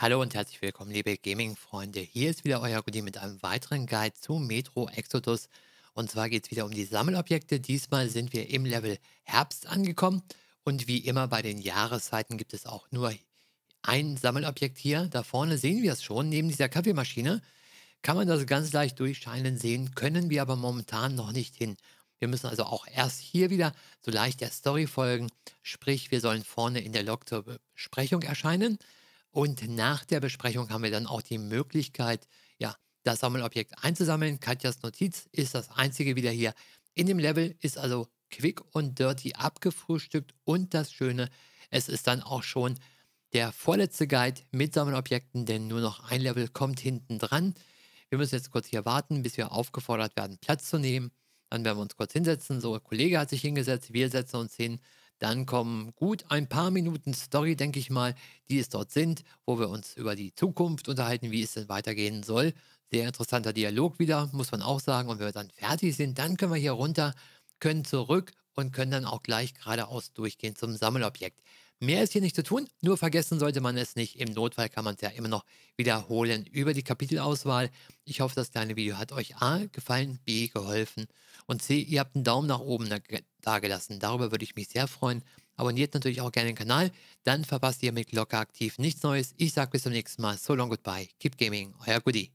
Hallo und herzlich willkommen, liebe Gaming-Freunde. Hier ist wieder euer Gudi mit einem weiteren Guide zu Metro Exodus. Und zwar geht es wieder um die Sammelobjekte. Diesmal sind wir im Level Herbst angekommen. Und wie immer bei den Jahreszeiten gibt es auch nur ein Sammelobjekt hier. Da vorne sehen wir es schon, neben dieser Kaffeemaschine. Kann man das ganz leicht durchscheinen sehen, können wir aber momentan noch nicht hin. Wir müssen also auch erst hier wieder so leicht der Story folgen. Sprich, wir sollen vorne in der Log zur Besprechung erscheinen. Und nach der Besprechung haben wir dann auch die Möglichkeit, ja, das Sammelobjekt einzusammeln. Katjas Notiz ist das einzige wieder hier. In dem Level ist also quick und dirty abgefrühstückt und das Schöne, es ist dann auch schon der vorletzte Guide mit Sammelobjekten, denn nur noch ein Level kommt hinten dran. Wir müssen jetzt kurz hier warten, bis wir aufgefordert werden, Platz zu nehmen. Dann werden wir uns kurz hinsetzen. So, ein Kollege hat sich hingesetzt, wir setzen uns hin. Dann kommen gut ein paar Minuten Story, denke ich mal, die es dort sind, wo wir uns über die Zukunft unterhalten, wie es denn weitergehen soll. Sehr interessanter Dialog wieder, muss man auch sagen. Und wenn wir dann fertig sind, dann können wir hier runter, können zurück und können dann auch gleich geradeaus durchgehen zum Sammelobjekt. Mehr ist hier nicht zu tun, nur vergessen sollte man es nicht. Im Notfall kann man es ja immer noch wiederholen über die Kapitelauswahl. Ich hoffe, das kleine Video hat euch A gefallen, B geholfen und C, ihr habt einen Daumen nach oben dagelassen. Darüber würde ich mich sehr freuen. Abonniert natürlich auch gerne den Kanal, dann verpasst ihr mit Glocke aktiv nichts Neues. Ich sage bis zum nächsten Mal. So long, goodbye. Keep gaming. Euer Goodie.